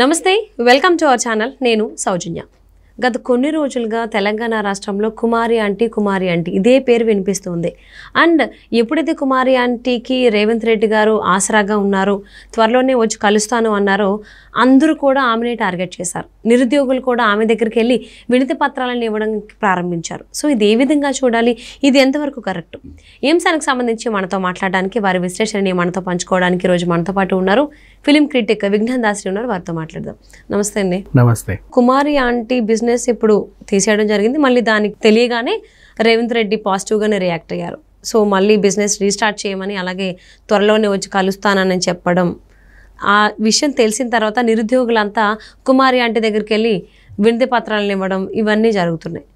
నమస్తే welcome to our channel నేను సౌజన్య గత కొన్ని రోజులుగా తెలంగాణ రాష్ట్రంలో కుమారి ఆంటీ కుమారి ఆంటీ ఇదే పేరు వినిపిస్తుంది అండ్ ఎప్పుడైతే కుమారి ఆంటీకి రేవంత్ రెడ్డి గారు ఆసరాగా ఉన్నారో త్వరలోనే వచ్చి కలుస్తాను అన్నారో అందరూ కూడా ఆమెనే టార్గెట్ చేశారు నిరుద్యోగులు కూడా ఆమె దగ్గరికి వెళ్ళి వినతి పత్రాలను ఇవ్వడం ప్రారంభించారు సో ఇది ఏ విధంగా చూడాలి ఇది ఎంతవరకు కరెక్ట్ ఏంసానికి సంబంధించి మనతో మాట్లాడడానికి వారి విశ్లేషణని మనతో పంచుకోవడానికి రోజు మనతో పాటు ఉన్నారు ఫిలిం క్రిటిక్ విఘ్నన్ దాసరి ఉన్నారు వారితో మాట్లాడదాం నమస్తే అండి నమస్తే కుమారి ఆంటీ బిజినెస్ బిజినెస్ ఇప్పుడు తీసేయడం జరిగింది మళ్ళీ దానికి తెలియగానే రేవంత్ రెడ్డి పాజిటివ్గానే రియాక్ట్ అయ్యారు సో మళ్ళీ బిజినెస్ రీస్టార్ట్ చేయమని అలాగే త్వరలోనే వచ్చి కలుస్తానని చెప్పడం ఆ విషయం తెలిసిన తర్వాత నిరుద్యోగులంతా కుమారి ఆంటీ దగ్గరికి వెళ్ళి వినతి పత్రాలను ఇవ్వడం ఇవన్నీ జరుగుతున్నాయి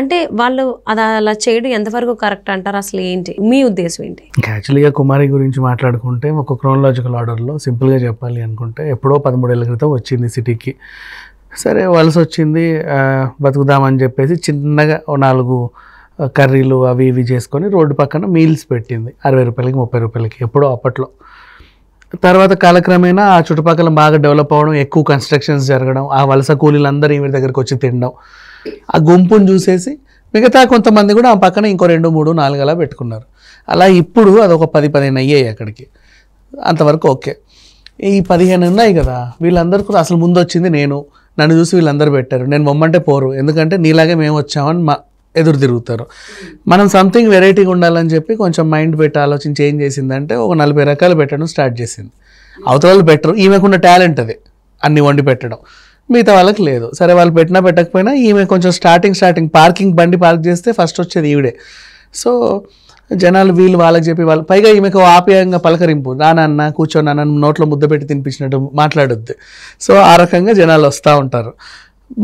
అంటే వాళ్ళు అది అలా చేయడం ఎంతవరకు కరెక్ట్ అంటారు అసలు ఏంటి మీ ఉద్దేశం ఏంటి యాక్చువల్గా కుమారి గురించి మాట్లాడుకుంటే ఒక క్రోనలాజికల్ ఆర్డర్లో సింపుల్గా చెప్పాలి అనుకుంటే ఎప్పుడో పదమూడేళ్ళ క్రితం వచ్చింది సిటీకి సరే వలస వచ్చింది బతుకుదామని చెప్పేసి చిన్నగా నాలుగు కర్రీలు అవి ఇవి చేసుకొని రోడ్డు పక్కన మీల్స్ పెట్టింది అరవై రూపాయలకి ముప్పై రూపాయలకి ఎప్పుడో అప్పట్లో తర్వాత కాలక్రమేణా ఆ చుట్టుపక్కల బాగా డెవలప్ అవ్వడం ఎక్కువ కన్స్ట్రక్షన్స్ జరగడం ఆ వలస కూలీలందరూ ఈమె దగ్గరికి వచ్చి తినడం ఆ గుంపును చూసేసి మిగతా కొంతమంది కూడా ఆ పక్కన ఇంకో రెండు మూడు నాలుగు అలా పెట్టుకున్నారు అలా ఇప్పుడు అదొక పది పదిహేను అయ్యాయి అక్కడికి అంతవరకు ఓకే ఈ పదిహేను ఉన్నాయి కదా వీళ్ళందరికీ అసలు ముందు వచ్చింది నేను నన్ను చూసి వీళ్ళందరూ పెట్టారు నేను మమ్మంటే పోరు ఎందుకంటే నీలాగే మేము వచ్చామని మా ఎదురు తిరుగుతారు మనం సంథింగ్ వెరైటీగా ఉండాలని చెప్పి కొంచెం మైండ్ పెట్టి ఆలోచించి ఏం చేసిందంటే ఒక నలభై రకాలు పెట్టడం స్టార్ట్ చేసింది అవతల పెట్టరు ఈమెకున్న టాలెంట్ అది అన్ని వండి పెట్టడం మిగతా వాళ్ళకి లేదు సరే వాళ్ళు పెట్టినా పెట్టకపోయినా ఈమె కొంచెం స్టార్టింగ్ స్టార్టింగ్ పార్కింగ్ బండి పార్క్ చేస్తే ఫస్ట్ వచ్చేది ఈవిడే సో జనాలు వీళ్ళు వాళ్ళకి చెప్పి వాళ్ళు పైగా ఈమెకు ఆప్యాయంగా పలకరింపు నాన్న కూర్చొని నాన్న నోట్లో ముద్ద పెట్టి తినిపించినట్టు మాట్లాడొద్దు సో ఆ రకంగా జనాలు వస్తూ ఉంటారు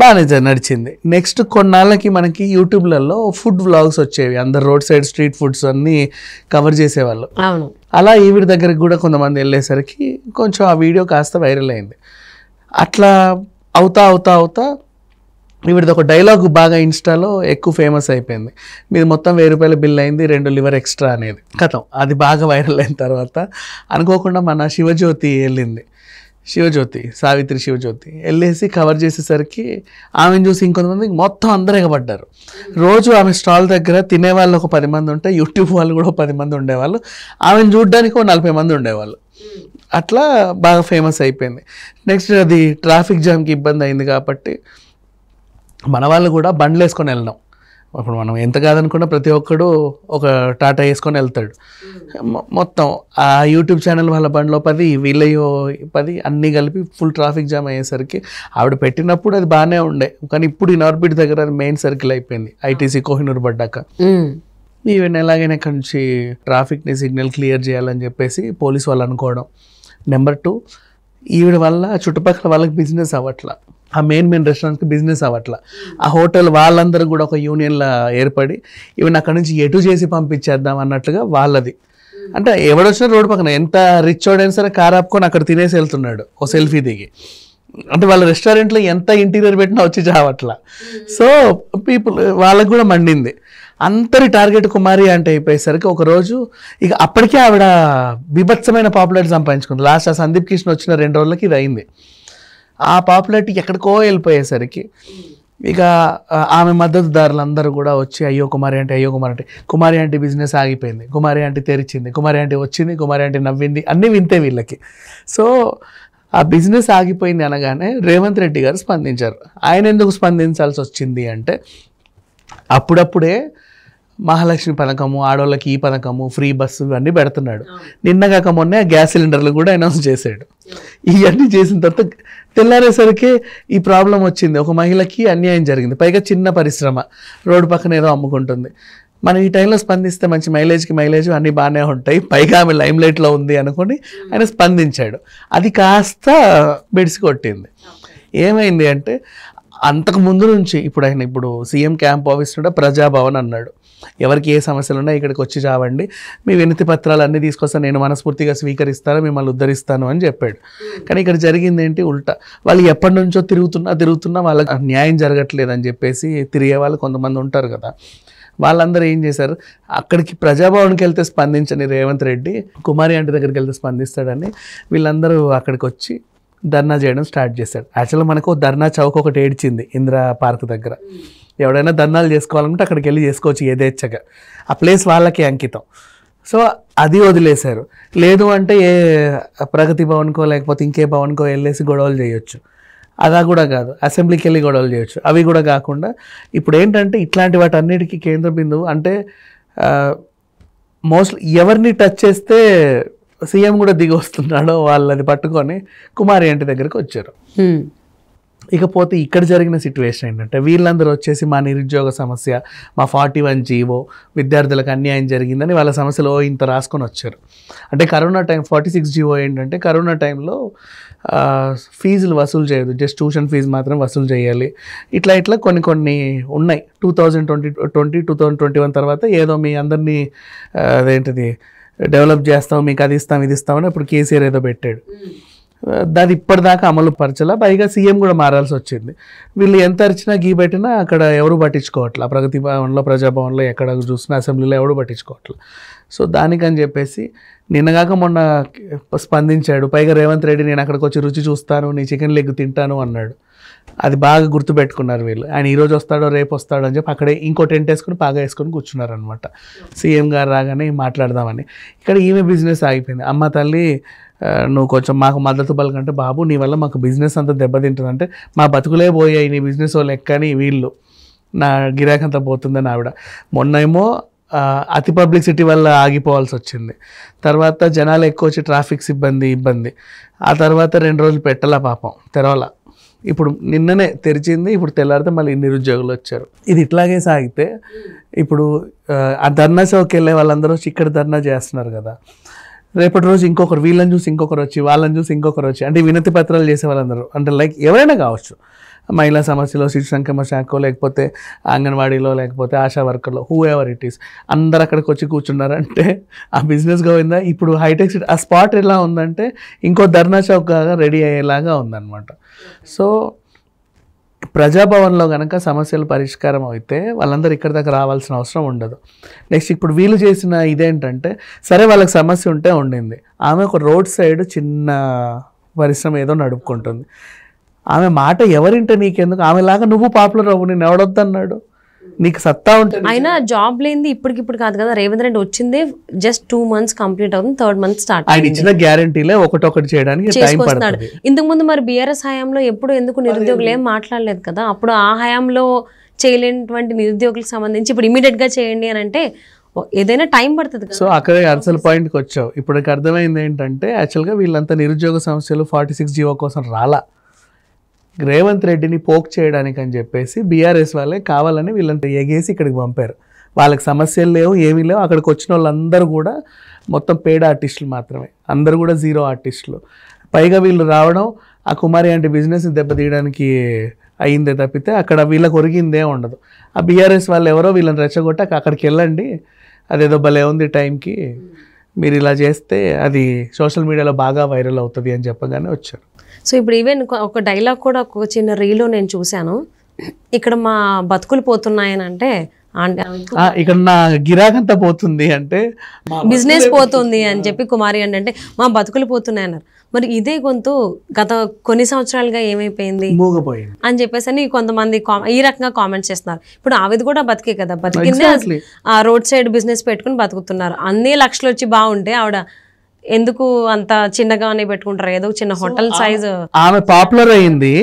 బాగానే నడిచింది నెక్స్ట్ కొన్నాళ్ళకి మనకి యూట్యూబ్లలో ఫుడ్ వ్లాగ్స్ వచ్చేవి అందరు రోడ్ సైడ్ స్ట్రీట్ ఫుడ్స్ అన్నీ కవర్ చేసేవాళ్ళు అవును అలా ఈవిడ దగ్గరికి కూడా కొంతమంది వెళ్ళేసరికి కొంచెం ఆ వీడియో కాస్త వైరల్ అయింది అట్లా అవుతా అవుతా అవుతా వీడిది ఒక డైలాగ్ బాగా ఇన్స్టాలో ఎక్కువ ఫేమస్ అయిపోయింది మీది మొత్తం వెయ్యి రూపాయల బిల్ అయింది రెండు లివర్ ఎక్స్ట్రా అనేది కథం అది బాగా వైరల్ అయిన తర్వాత అనుకోకుండా మన శివజ్యోతి వెళ్ళింది శివజ్యోతి సావిత్రి శివజ్యోతి వెళ్ళేసి కవర్ చేసేసరికి ఆమెను చూసి ఇంకొంతమంది మొత్తం అందరూ ఎగబడ్డారు రోజు ఆమె స్టాల్ దగ్గర తినేవాళ్ళు ఒక పది మంది ఉంటే యూట్యూబ్ వాళ్ళు కూడా పది మంది ఉండేవాళ్ళు ఆమెను చూడడానికి ఒక నలభై మంది ఉండేవాళ్ళు అట్లా బాగా ఫేమస్ అయిపోయింది నెక్స్ట్ అది ట్రాఫిక్ జామ్కి ఇబ్బంది అయింది కాబట్టి మన వాళ్ళు కూడా బండ్లు వేసుకొని వెళ్ళినాం అప్పుడు మనం ఎంత కాదనుకున్న ప్రతి ఒక్కడు ఒక టాటా వేసుకొని వెళ్తాడు hmm. మొత్తం ఆ యూట్యూబ్ ఛానల్ వాళ్ళ బండ్లో పది వీళ్ళయో పది అన్నీ కలిపి ఫుల్ ట్రాఫిక్ జామ్ అయ్యేసరికి ఆవిడ పెట్టినప్పుడు అది బాగానే ఉండే కానీ ఇప్పుడు నార్బిట్ దగ్గర అది మెయిన్ సర్కిల్ అయిపోయింది ఐటీసీ కోహినూర్ పడ్డాక hmm. ఈవెన్ ఎలాగైనా ఇక్కడ నుంచి ట్రాఫిక్ని సిగ్నల్ క్లియర్ చేయాలని చెప్పేసి పోలీస్ వాళ్ళు అనుకోవడం నెంబర్ టూ ఈవిడ వల్ల చుట్టుపక్కల వాళ్ళకి బిజినెస్ అవ్వట్లా ఆ మెయిన్ మెయిన్ రెస్టారెంట్స్కి బిజినెస్ అవట్ల ఆ హోటల్ వాళ్ళందరూ కూడా ఒక యూనియన్లా ఏర్పడి ఈవెన్ అక్కడ నుంచి ఎటు చేసి పంపించేద్దాం అన్నట్లుగా వాళ్ళది అంటే ఎవడొచ్చినా రోడ్డు పక్కన ఎంత రిచ్ వాడైనా సరే కార్ ఆపుకొని అక్కడ తినేసి వెళ్తున్నాడు ఒక సెల్ఫీ దిగి అంటే వాళ్ళ రెస్టారెంట్లో ఎంత ఇంటీరియర్ పెట్టినా వచ్చి చావట్లా సో పీపుల్ వాళ్ళకు కూడా మండింది అందరి టార్గెట్ కుమారి అంటే అయిపోయేసరికి ఒకరోజు ఇక అప్పటికే ఆవిడ బీభత్సమైన పాపులారిటీ సంపాదించుకుంది లాస్ట్ ఆ సందీప్ కృష్ణ వచ్చిన రెండు రోజులకి ఇది అయింది ఆ పాపులారిటీ ఎక్కడికో వెళ్ళిపోయేసరికి ఇక ఆమె మద్దతుదారులందరూ కూడా వచ్చి అయ్యో కుమారి అంటే అయ్యో కుమారి అంటే కుమారి అంటే బిజినెస్ ఆగిపోయింది కుమారి అంటే తెరిచింది కుమారి అంటే వచ్చింది కుమారి అంటే నవ్వింది అన్నీ వింతే వీళ్ళకి సో ఆ బిజినెస్ ఆగిపోయింది అనగానే రేవంత్ రెడ్డి గారు స్పందించారు ఆయన ఎందుకు స్పందించాల్సి వచ్చింది అంటే అప్పుడప్పుడే మహాలక్ష్మి పథకము ఆడవాళ్ళకి ఈ పథకము ఫ్రీ బస్సు ఇవన్నీ పెడుతున్నాడు నిన్నగాక మొన్నే గ్యాస్ సిలిండర్లు కూడా అనౌన్స్ చేశాడు ఇవన్నీ చేసిన తర్వాత తెల్లారేసరికి ఈ ప్రాబ్లం వచ్చింది ఒక మహిళకి అన్యాయం జరిగింది పైగా చిన్న పరిశ్రమ రోడ్డు పక్కన ఏదో అమ్ముకుంటుంది మనం ఈ టైంలో స్పందిస్తే మంచి మైలేజ్కి మైలేజ్ అన్నీ బాగానే ఉంటాయి పైగా ఆమె లైమ్ లైట్లో ఉంది అనుకుని ఆయన స్పందించాడు అది కాస్త బెడిసి కొట్టింది ఏమైంది అంటే అంతకు ముందు నుంచి ఇప్పుడు ఆయన ఇప్పుడు సీఎం క్యాంప్ ఆఫీస్ కూడా ప్రజాభవన్ అన్నాడు ఎవరికి ఏ సమస్యలు ఉన్నా ఇక్కడికి వచ్చి చావండి మీ వినతి పత్రాలు అన్నీ తీసుకొస్తాను నేను మనస్ఫూర్తిగా స్వీకరిస్తాను మిమ్మల్ని ఉద్ధరిస్తాను అని చెప్పాడు కానీ ఇక్కడ జరిగింది ఏంటి ఉల్టా వాళ్ళు ఎప్పటి నుంచో తిరుగుతున్నా తిరుగుతున్నా వాళ్ళకి న్యాయం జరగట్లేదని చెప్పేసి తిరిగే వాళ్ళు కొంతమంది ఉంటారు కదా వాళ్ళందరూ ఏం చేశారు అక్కడికి ప్రజాభవన్కి వెళ్తే స్పందించని రేవంత్ రెడ్డి కుమారి అంటి దగ్గరికి వెళ్తే స్పందిస్తాడని వీళ్ళందరూ అక్కడికి వచ్చి ధర్నా చేయడం స్టార్ట్ చేశాడు యాక్చువల్గా మనకు ధర్నా చౌక్ ఒకటి ఏడ్చింది ఇందిరా పార్క్ దగ్గర ఎవడైనా దందాలు చేసుకోవాలంటే అక్కడికి వెళ్ళి చేసుకోవచ్చు ఏదేచ్ఛగా ఆ ప్లేస్ వాళ్ళకే అంకితం సో అది వదిలేశారు లేదు అంటే ఏ ప్రగతి భవన్కో లేకపోతే ఇంకే భవన్కో వెళ్ళేసి గొడవలు చేయొచ్చు అదా కూడా కాదు అసెంబ్లీకి వెళ్ళి గొడవలు చేయొచ్చు అవి కూడా కాకుండా ఇప్పుడు ఏంటంటే ఇట్లాంటి అన్నిటికీ కేంద్ర బిందువు అంటే మోస్ట్ ఎవరిని టచ్ చేస్తే సీఎం కూడా దిగి వస్తున్నాడో వాళ్ళది పట్టుకొని కుమారి ఇంటి దగ్గరికి వచ్చారు ఇకపోతే ఇక్కడ జరిగిన సిచ్యువేషన్ ఏంటంటే వీళ్ళందరూ వచ్చేసి మా నిరుద్యోగ సమస్య మా ఫార్టీ వన్ జీవో విద్యార్థులకు అన్యాయం జరిగిందని వాళ్ళ ఓ ఇంత రాసుకొని వచ్చారు అంటే corona time forty six GO ఏంటంటే కరోనా టైంలో ఫీజులు వసూలు చేయదు జస్ట్ ట్యూషన్ ఫీజు మాత్రం వసూలు చేయాలి ఇట్లా ఇట్లా కొన్ని కొన్ని ఉన్నాయి two thousand twenty twenty two thousand twenty one తర్వాత ఏదో మీ అందరినీ అదేంటిది డెవలప్ చేస్తాం మీకు అది ఇస్తాం ఇది ఇస్తామని ఇప్పుడు కేసీఆర్ ఏదో పెట్టాడు దాని ఇప్పటిదాకా అమలు పరచలా పైగా సీఎం కూడా మారాల్సి వచ్చింది వీళ్ళు ఎంత అరిచినా గీ పెట్టినా అక్కడ ఎవరు పట్టించుకోవట్లే ప్రగతి భవన్లో ప్రజాభవన్లో ఎక్కడ చూసినా అసెంబ్లీలో ఎవరు పట్టించుకోవట్లే సో దానికని చెప్పేసి నిన్నగాక మొన్న స్పందించాడు పైగా రేవంత్ రెడ్డి నేను అక్కడికి వచ్చి రుచి చూస్తాను నీ చికెన్ లెగ్ తింటాను అన్నాడు అది బాగా గుర్తుపెట్టుకున్నారు వీళ్ళు ఆయన ఈరోజు వస్తాడో రేపు వస్తాడో అని చెప్పి అక్కడే ఇంకో టెంట్ వేసుకుని బాగా వేసుకొని కూర్చున్నారు అనమాట సీఎం గారు రాగానే మాట్లాడదామని ఇక్కడ ఈమె బిజినెస్ ఆగిపోయింది అమ్మ తల్లి నువ్వు కొంచెం మాకు మద్దతు పలకంటే బాబు నీ వల్ల మాకు బిజినెస్ అంతా అంటే మా బతుకులే పోయాయి నీ బిజినెస్ వాళ్ళు ఎక్కని వీళ్ళు నా అంతా పోతుందని ఆవిడ మొన్నేమో అతి పబ్లిసిటీ వల్ల ఆగిపోవాల్సి వచ్చింది తర్వాత జనాలు ఎక్కువ వచ్చి ట్రాఫిక్స్ ఇబ్బంది ఇబ్బంది ఆ తర్వాత రెండు రోజులు పెట్టాల పాపం తెరవాల ఇప్పుడు నిన్ననే తెరిచింది ఇప్పుడు తెల్లారితే మళ్ళీ నిరుద్యోగులు వచ్చారు ఇది ఇట్లాగే సాగితే ఇప్పుడు ఆ ధర్నా సేవకి వెళ్ళే వాళ్ళందరూ వచ్చి ఇక్కడ ధర్నా చేస్తున్నారు కదా రేపటి రోజు ఇంకొకరు వీళ్ళని చూసి ఇంకొకరు వచ్చి వాళ్ళని చూసి ఇంకొకరు వచ్చి అంటే వినతి పత్రాలు చేసే వాళ్ళందరూ అంటే లైక్ ఎవరైనా కావచ్చు మహిళా సమస్యలో శిశు సంక్షేమ శాఖ లేకపోతే అంగన్వాడీలో లేకపోతే ఆశా వర్కర్లో హూ ఎవర్ ఇట్ ఈస్ అందరు అక్కడికి వచ్చి కూర్చున్నారంటే ఆ బిజినెస్ పోయిందా ఇప్పుడు హైటెక్ సిటీ ఆ స్పాట్ ఎలా ఉందంటే ఇంకో ధర్నా చౌక్గా రెడీ అయ్యేలాగా ఉందన్నమాట సో ప్రజాభవన్లో కనుక సమస్యలు పరిష్కారం అయితే వాళ్ళందరూ ఇక్కడి దాకా రావాల్సిన అవసరం ఉండదు నెక్స్ట్ ఇప్పుడు వీళ్ళు చేసిన ఇదేంటంటే సరే వాళ్ళకి సమస్య ఉంటే ఉండింది ఆమె ఒక రోడ్ సైడ్ చిన్న పరిశ్రమ ఏదో నడుపుకుంటుంది ఆమె మాట ఎవరింట నీకెందుకు ఆమెలాగా నువ్వు పాపులర్ అవ్వు నేను ఎవడొద్దన్నాడు నీకు సత్తా ఉంటుంది ఆయన జాబ్ లేనిది ఇప్పటికిప్పుడు కాదు కదా రేవంత్ రెడ్డి వచ్చిందే జస్ట్ టూ మంత్స్ కంప్లీట్ అవుతుంది థర్డ్ మంత్ స్టార్ట్ ఆయన ఇచ్చిన గ్యారంటీలే ఒకటొకటి చేయడానికి ఇంతకు ముందు మరి బీఆర్ఎస్ హయాంలో ఎప్పుడు ఎందుకు నిరుద్యోగులు ఏం మాట్లాడలేదు కదా అప్పుడు ఆ హయాంలో చేయలేనటువంటి నిరుద్యోగులకు సంబంధించి ఇప్పుడు ఇమీడియట్ గా చేయండి అని అంటే ఏదైనా టైం పడుతుంది సో అక్కడే అసలు పాయింట్కి వచ్చావు ఇప్పుడు అర్థమైంది ఏంటంటే యాక్చువల్గా వీళ్ళంతా నిరుద్యోగ సమస్యలు ఫార్టీ సిక్స్ జీవో కోసం రాలా రేవంత్ రెడ్డిని పోక్ చేయడానికి అని చెప్పేసి బీఆర్ఎస్ వాళ్ళే కావాలని వీళ్ళంతా ఎగేసి ఇక్కడికి పంపారు వాళ్ళకి సమస్యలు లేవు ఏమీ లేవు అక్కడికి వచ్చిన వాళ్ళందరూ కూడా మొత్తం పేడ ఆర్టిస్టులు మాత్రమే అందరూ కూడా జీరో ఆర్టిస్టులు పైగా వీళ్ళు రావడం ఆ కుమారి అంటే బిజినెస్ని దెబ్బతీయడానికి అయిందే తప్పితే అక్కడ వీళ్ళకి ఒరిగిందే ఉండదు ఆ బీఆర్ఎస్ వాళ్ళు ఎవరో వీళ్ళని రెచ్చగొట్టాక అక్కడికి వెళ్ళండి అదేదో భలే ఉంది టైంకి మీరు ఇలా చేస్తే అది సోషల్ మీడియాలో బాగా వైరల్ అవుతుంది అని చెప్పగానే వచ్చారు సో ఇప్పుడు ఈవెన్ ఒక డైలాగ్ కూడా ఒక చిన్న రీలో నేను చూశాను ఇక్కడ మా బతుకులు పోతున్నాయని అంటే ఇక్కడ నా గిరాకంతా పోతుంది అంటే బిజినెస్ పోతుంది అని చెప్పి కుమారి అండి అంటే మా బతుకులు పోతున్నాయి అన్నారు మరి ఇదే గొంతు గత కొన్ని సంవత్సరాలుగా ఏమైపోయింది అని చెప్పేసి అని కొంతమంది ఈ రకంగా కామెంట్స్ చేస్తున్నారు ఇప్పుడు ఆవిది కూడా బతికే కదా బతికిందే ఆ రోడ్ సైడ్ బిజినెస్ పెట్టుకుని బతుకుతున్నారు అన్ని లక్షలు వచ్చి బాగుంటే ఆవిడ ఎందుకు అంత చిన్నగానే పెట్టుకుంటారు ఏదో చిన్న హోటల్ సైజ్ ఆమె పాపులర్ అయింది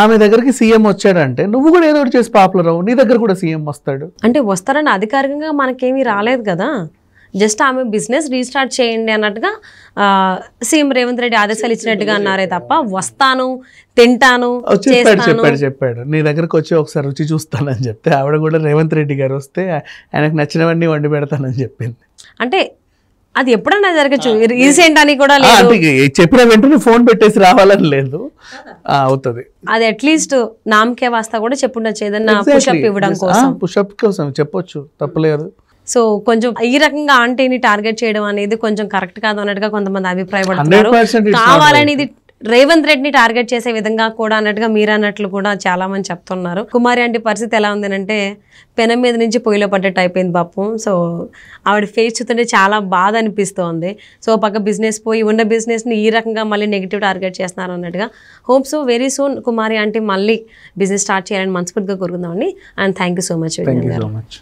ఆమె దగ్గరికి సీఎం వచ్చాడంటే నువ్వు కూడా ఏదో ఒకటి చేసి పాపులర్ అవు నీ దగ్గర కూడా సీఎం వస్తాడు అంటే వస్తారని అధికారికంగా మనకేమీ రాలేదు కదా జస్ట్ ఆమె బిజినెస్ రీస్టార్ట్ చేయండి అన్నట్టుగా సీఎం రేవంత్ రెడ్డి ఆదేశాలు ఇచ్చినట్టుగా అన్నారే తప్ప వస్తాను తింటాను చెప్పాడు చెప్పాడు చెప్పాడు నీ దగ్గరకు వచ్చి ఒకసారి రుచి చూస్తానని చెప్తే ఆవిడ కూడా రేవంత్ రెడ్డి గారు వస్తే ఆయనకు నచ్చినవన్నీ వండి పెడతానని చెప్పింది అంటే అది ఎప్పుడన్నా జరగచ్చు రీసెంట్ అని కూడా లేదు చెప్పిన వెంటనే ఫోన్ పెట్టేసి రావాలని లేదు అవుతుంది అది అట్లీస్ట్ నామకే వాస్త కూడా చెప్పుండొచ్చు ఏదన్నా పుషప్ ఇవ్వడం కోసం పుషప్ కోసం చెప్పొచ్చు తప్పలేదు సో కొంచెం ఈ రకంగా ఆంటీని టార్గెట్ చేయడం అనేది కొంచెం కరెక్ట్ కాదు అన్నట్టుగా కొంతమంది అభిప్రాయపడుతున్నారు కావాలనేది రేవంత్ రెడ్డిని టార్గెట్ చేసే విధంగా కూడా అన్నట్టుగా మీరు అన్నట్లు కూడా చాలా మంది చెప్తున్నారు కుమారి అంటే పరిస్థితి ఎలా ఉంది అంటే పెనం మీద నుంచి పొయ్యిలో పడ్డట్టు అయిపోయింది పాపం సో ఆవిడ ఫేస్ చూస్తుంటే చాలా బాధ అనిపిస్తోంది సో పక్క బిజినెస్ పోయి ఉన్న బిజినెస్ని ఈ రకంగా మళ్ళీ నెగిటివ్ టార్గెట్ చేస్తున్నారు అన్నట్టుగా hope so very soon Kumari అంటే మళ్ళీ బిజినెస్ స్టార్ట్ చేయాలని మనస్ఫూర్తిగా కోరుకుందామండి and thank you so much so much